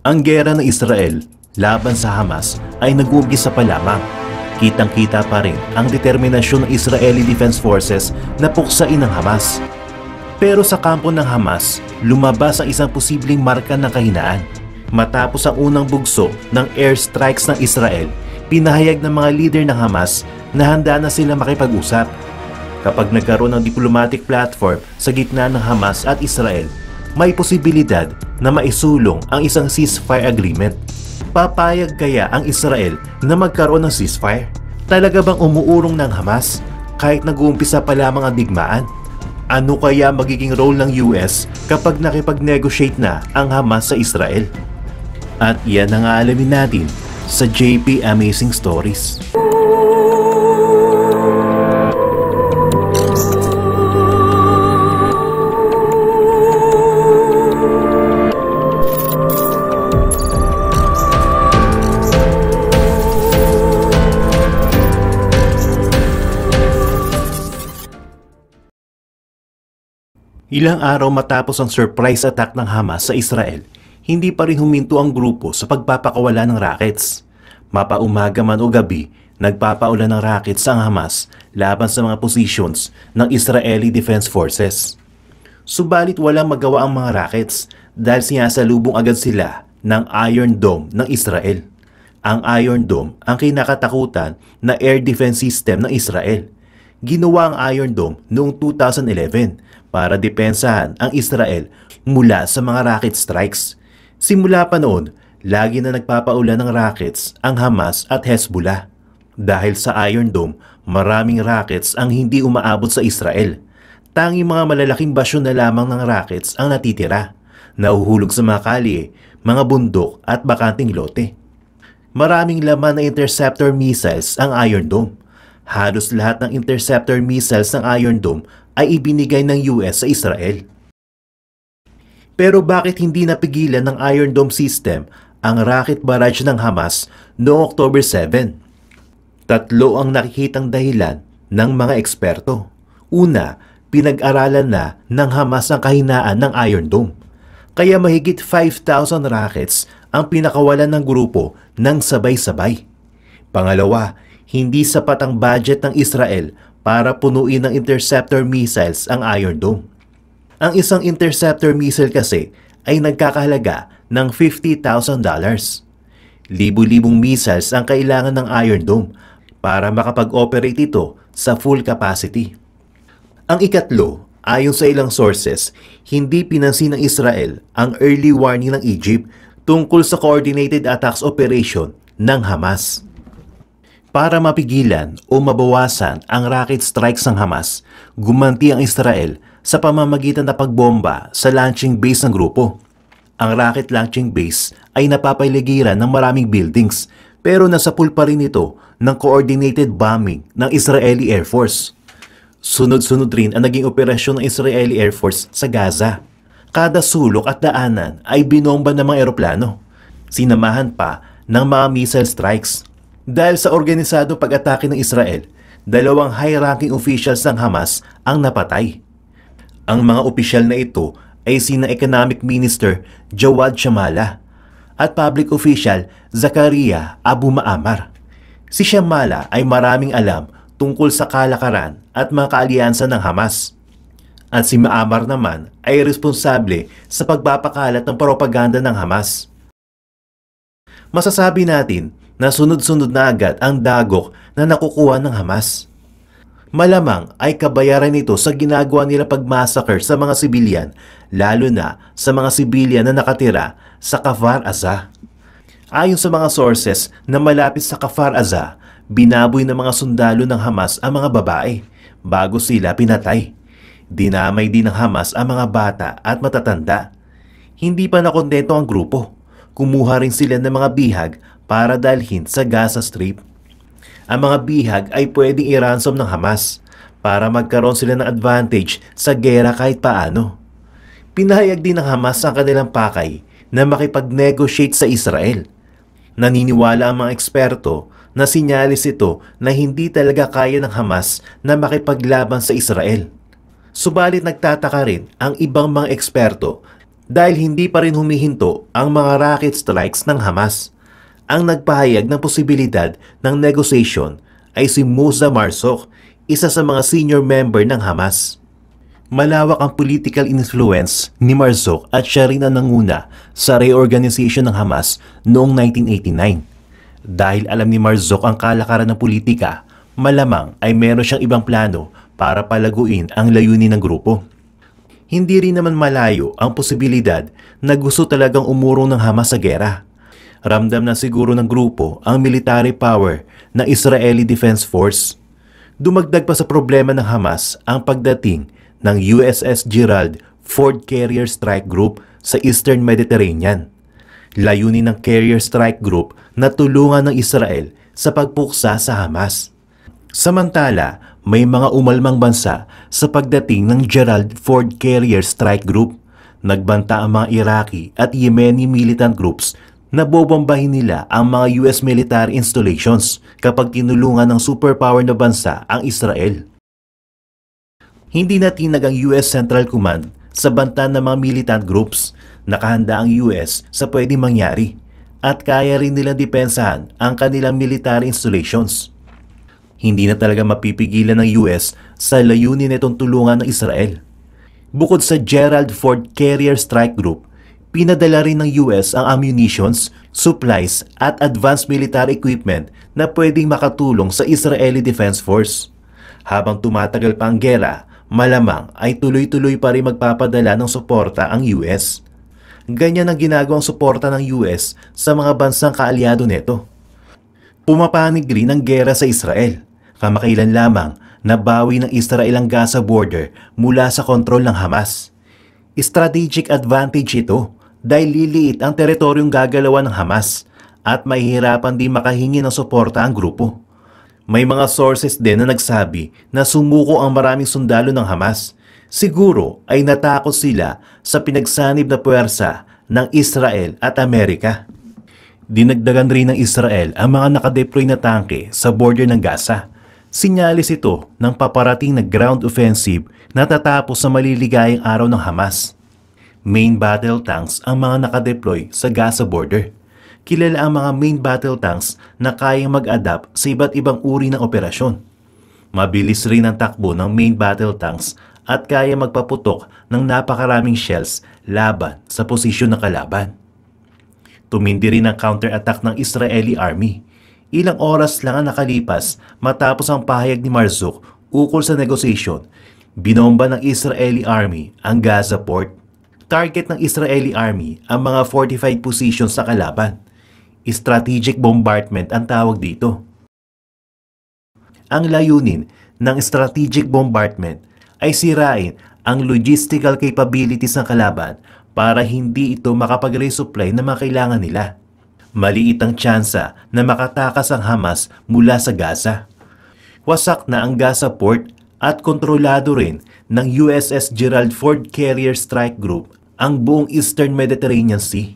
Ang gera ng Israel laban sa Hamas ay nag-uugisa pa lamang. Kitang-kita pa rin ang determinasyon ng Israeli Defense Forces na puksain ang Hamas. Pero sa kampo ng Hamas, lumabas ang isang posibleng marka ng kahinaan. Matapos ang unang bugso ng airstrikes ng Israel, pinahayag ng mga leader ng Hamas na handa na sila makipag-usap. Kapag nagkaroon ng diplomatic platform sa gitna ng Hamas at Israel, may posibilidad na maisulong ang isang ceasefire agreement. Papayag kaya ang Israel na magkaroon ng ceasefire? Talaga bang umuurong ng Hamas kahit nag-uumpisa pa lamang ang digmaan? Ano kaya magiging role ng US kapag nakipag-negotiate na ang Hamas sa Israel? At yan ang aalamin natin sa JP Amazing Stories. Ilang araw matapos ang surprise attack ng Hamas sa Israel, hindi pa rin huminto ang grupo sa pagpapakawala ng rockets. Mapaumaga man o gabi, nagpapaulan ng rockets ang Hamas laban sa mga positions ng Israeli Defense Forces. Subalit walang magawa ang mga rockets dahil sinasalubong agad sila ng Iron Dome ng Israel. Ang Iron Dome ang kinakatakutan na air defense system ng Israel. Ginawa ang Iron Dome noong 2011 para depensahan ang Israel mula sa mga rocket strikes. Simula pa noon, lagi na nagpapaulan ng rockets ang Hamas at Hezbollah. Dahil sa Iron Dome, maraming rockets ang hindi umaabot sa Israel. Tanging mga malalaking basyon na lamang ng rockets ang natitira. Nauhulog sa mga kalye, mga bundok at bakanting lote. Maraming laman na interceptor missiles ang Iron Dome. Halos lahat ng interceptor missiles ng Iron Dome ay ibinigay ng US sa Israel. Pero bakit hindi napigilan ng Iron Dome System ang rocket barrage ng Hamas noong October 7? Tatlo ang nakikitang dahilan ng mga eksperto. Una, pinag-aralan na ng Hamas ang kahinaan ng Iron Dome. Kaya mahigit 5,000 rockets ang pinakawalan ng grupo ng sabay-sabay. Pangalawa, hindi sapat ang budget ng Israel para punuin ng interceptor missiles ang Iron Dome. Ang isang interceptor missile kasi ay nagkakahalaga ng $50,000. Libo-libong missiles ang kailangan ng Iron Dome para makapag-operate ito sa full capacity. Ang ikatlo, ayon sa ilang sources, hindi pinansin ng Israel ang early warning ng Egypt tungkol sa coordinated attacks operation ng Hamas. Para mapigilan o mabawasan ang rocket strikes ng Hamas, gumanti ang Israel sa pamamagitan na pagbomba sa launching base ng grupo. Ang rocket launching base ay napapaligiran ng maraming buildings pero nasapul pa rin ito ng coordinated bombing ng Israeli Air Force. Sunod-sunod rin ang naging operasyon ng Israeli Air Force sa Gaza. Kada sulok at daanan ay binomba ng mga eroplano. Sinamahan pa ng mga missile strikes dahil sa organisado pag-atake ng Israel, dalawang high-ranking officials ng Hamas ang napatay. Ang mga opisyal na ito ay sina Economic Minister Jawad Shamala at Public Official Zakaria Abu Maamar. Si Shamala ay maraming alam tungkol sa kalakaran at mga kaalyansa ng Hamas. At si Maamar naman ay responsable sa pagpapakalat ng propaganda ng Hamas. Masasabi natin na sunod-sunod na agad ang dagok na nakukuha ng Hamas. Malamang ay kabayaran ito sa ginagawa nila pagmassacre sa mga sibilyan, lalo na sa mga sibilyan na nakatira sa Kafar Aza. Ayon sa mga sources na malapit sa Kafar Aza, binaboy ng mga sundalo ng Hamas ang mga babae bago sila pinatay. Dinamay din ng Hamas ang mga bata at matatanda. Hindi pa nakontento ang grupo. Kumuha rin sila ng mga bihag para dalhin sa Gaza Strip. Ang mga bihag ay pwedeng i-ransom ng Hamas para magkaroon sila ng advantage sa gera kahit paano. Pinahayag din ng Hamas ang kanilang pakay na makipag-negotiate sa Israel. Naniniwala ang mga eksperto na sinyalis ito na hindi talaga kaya ng Hamas na makipaglaban sa Israel. Subalit nagtataka rin ang ibang mga eksperto dahil hindi pa rin humihinto ang mga rocket strikes ng Hamas ang nagpahayag ng posibilidad ng negotiation ay si Musa Marsok, isa sa mga senior member ng Hamas. Malawak ang political influence ni Marsok at siya rin ang nanguna sa reorganization ng Hamas noong 1989. Dahil alam ni Marsok ang kalakaran ng politika, malamang ay meron siyang ibang plano para palaguin ang layunin ng grupo. Hindi rin naman malayo ang posibilidad na gusto talagang umurong ng Hamas sa gera ramdam na siguro ng grupo ang military power ng Israeli Defense Force. Dumagdag pa sa problema ng Hamas ang pagdating ng USS Gerald Ford Carrier Strike Group sa Eastern Mediterranean. Layunin ng Carrier Strike Group na tulungan ng Israel sa pagpuksa sa Hamas. Samantala, may mga umalmang bansa sa pagdating ng Gerald Ford Carrier Strike Group. Nagbanta ang mga Iraqi at Yemeni militant groups nabobombahin nila ang mga US military installations kapag tinulungan ng superpower na bansa ang Israel. Hindi natinag ang US Central Command sa banta ng mga militant groups. Nakahanda ang US sa pwede mangyari at kaya rin nilang depensahan ang kanilang military installations. Hindi na talaga mapipigilan ng US sa layunin nitong tulungan ng Israel. Bukod sa Gerald Ford Carrier Strike Group, pinadala rin ng US ang ammunitions, supplies at advanced military equipment na pwedeng makatulong sa Israeli Defense Force. Habang tumatagal pa ang gera, malamang ay tuloy-tuloy pa rin magpapadala ng suporta ang US. Ganyan ang ginagawang suporta ng US sa mga bansang kaalyado nito. Pumapanig rin ang gera sa Israel. Kamakailan lamang nabawi ng Israel ang Gaza border mula sa kontrol ng Hamas. Strategic advantage ito dahil liliit ang teritoryong gagalawan ng Hamas at mahihirapan din makahingi ng suporta ang grupo. May mga sources din na nagsabi na sumuko ang maraming sundalo ng Hamas. Siguro ay natakot sila sa pinagsanib na puwersa ng Israel at Amerika. Dinagdagan rin ng Israel ang mga nakadeploy na tanke sa border ng Gaza. Sinyalis ito ng paparating na ground offensive na tatapos sa maliligayang araw ng Hamas main battle tanks ang mga nakadeploy sa Gaza border. Kilala ang mga main battle tanks na kayang mag-adapt sa iba't ibang uri ng operasyon. Mabilis rin ang takbo ng main battle tanks at kaya magpaputok ng napakaraming shells laban sa posisyon ng kalaban. Tumindi rin ang counter-attack ng Israeli Army. Ilang oras lang ang nakalipas matapos ang pahayag ni Marzouk ukol sa negosasyon, binomba ng Israeli Army ang Gaza port target ng Israeli Army ang mga fortified positions sa kalaban. Strategic bombardment ang tawag dito. Ang layunin ng strategic bombardment ay sirain ang logistical capabilities ng kalaban para hindi ito makapag-resupply ng mga kailangan nila. Maliit ang tsansa na makatakas ang Hamas mula sa Gaza. Wasak na ang Gaza port at kontrolado rin ng USS Gerald Ford Carrier Strike Group ang buong Eastern Mediterranean Sea.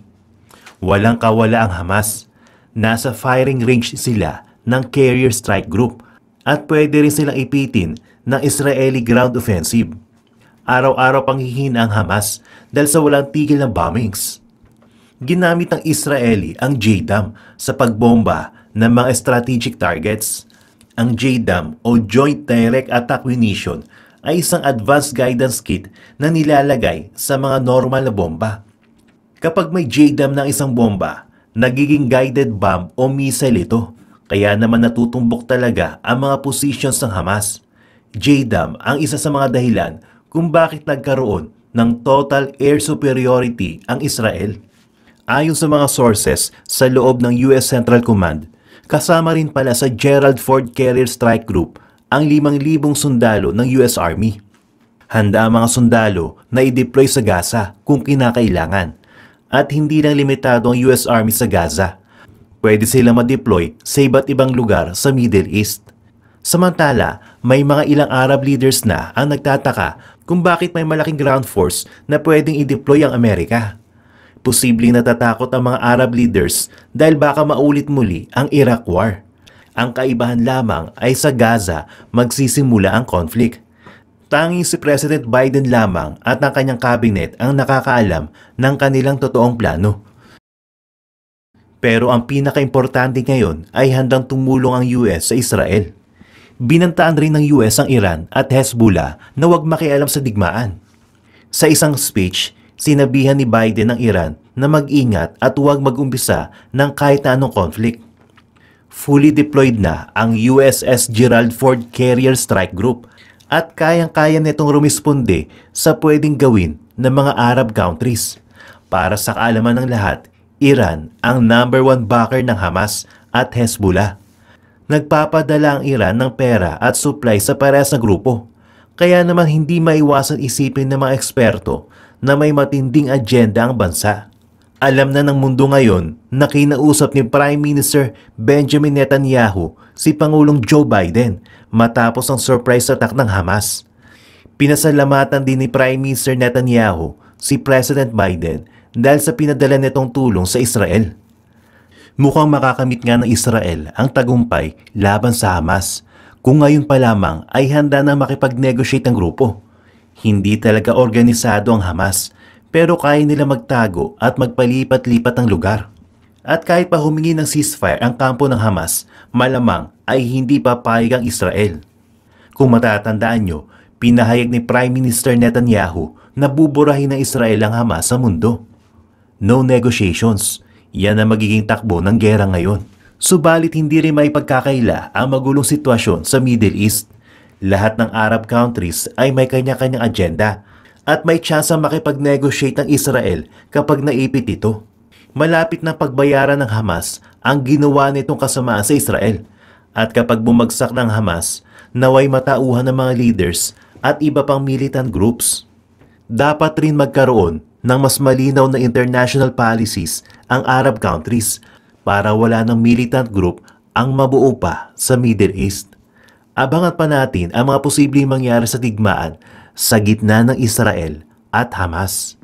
Walang kawala ang Hamas. Nasa firing range sila ng Carrier Strike Group at pwede rin silang ipitin ng Israeli ground offensive. Araw-araw pang ang Hamas dahil sa walang tigil ng bombings. Ginamit ng Israeli ang JDAM sa pagbomba ng mga strategic targets. Ang JDAM o Joint Direct Attack Munition ay isang advanced guidance kit na nilalagay sa mga normal na bomba. Kapag may JDAM ng isang bomba, nagiging guided bomb o missile ito. Kaya naman natutumbok talaga ang mga positions ng Hamas. JDAM ang isa sa mga dahilan kung bakit nagkaroon ng total air superiority ang Israel. Ayon sa mga sources sa loob ng US Central Command, kasama rin pala sa Gerald Ford Carrier Strike Group ang 5,000 sundalo ng US Army. Handa ang mga sundalo na i-deploy sa Gaza kung kinakailangan at hindi lang limitado ang US Army sa Gaza. Pwede sila ma-deploy sa iba't ibang lugar sa Middle East. Samantala, may mga ilang Arab leaders na ang nagtataka kung bakit may malaking ground force na pwedeng i-deploy ang Amerika. Posibleng natatakot ang mga Arab leaders dahil baka maulit muli ang Iraq War. Ang kaibahan lamang ay sa Gaza magsisimula ang conflict. Tanging si President Biden lamang at ang kanyang kabinet ang nakakaalam ng kanilang totoong plano. Pero ang pinakaimportante ngayon ay handang tumulong ang US sa Israel. Binantaan rin ng US ang Iran at Hezbollah na huwag makialam sa digmaan. Sa isang speech, sinabihan ni Biden ang Iran na mag-ingat at huwag mag-umbisa ng kahit anong conflict fully deployed na ang USS Gerald Ford Carrier Strike Group at kayang-kaya nitong rumisponde sa pwedeng gawin ng mga Arab countries. Para sa kaalaman ng lahat, Iran ang number one backer ng Hamas at Hezbollah. Nagpapadala ang Iran ng pera at supply sa parehas na grupo. Kaya naman hindi maiwasan isipin ng mga eksperto na may matinding agenda ang bansa alam na ng mundo ngayon na kinausap ni Prime Minister Benjamin Netanyahu si Pangulong Joe Biden matapos ang surprise attack ng Hamas. Pinasalamatan din ni Prime Minister Netanyahu si President Biden dahil sa pinadala nitong tulong sa Israel. Mukhang makakamit nga ng Israel ang tagumpay laban sa Hamas kung ngayon pa lamang ay handa na makipag-negotiate ang grupo. Hindi talaga organisado ang Hamas pero kaya nila magtago at magpalipat-lipat ng lugar. At kahit pa humingi ng ceasefire ang kampo ng Hamas, malamang ay hindi papayag ang Israel. Kung matatandaan nyo, pinahayag ni Prime Minister Netanyahu na buburahin ng Israel ang Hamas sa mundo. No negotiations. Yan ang magiging takbo ng gera ngayon. Subalit hindi rin may pagkakaila ang magulong sitwasyon sa Middle East. Lahat ng Arab countries ay may kanya-kanyang agenda at may tsansa makipag-negotiate ang Israel kapag naipit ito. Malapit ng pagbayaran ng Hamas ang ginawa nitong kasamaan sa Israel. At kapag bumagsak ng Hamas, naway matauhan ng mga leaders at iba pang militant groups. Dapat rin magkaroon ng mas malinaw na international policies ang Arab countries para wala ng militant group ang mabuo pa sa Middle East. Abangan pa natin ang mga posibleng mangyari sa digmaan sa gitna ng Israel at Hamas.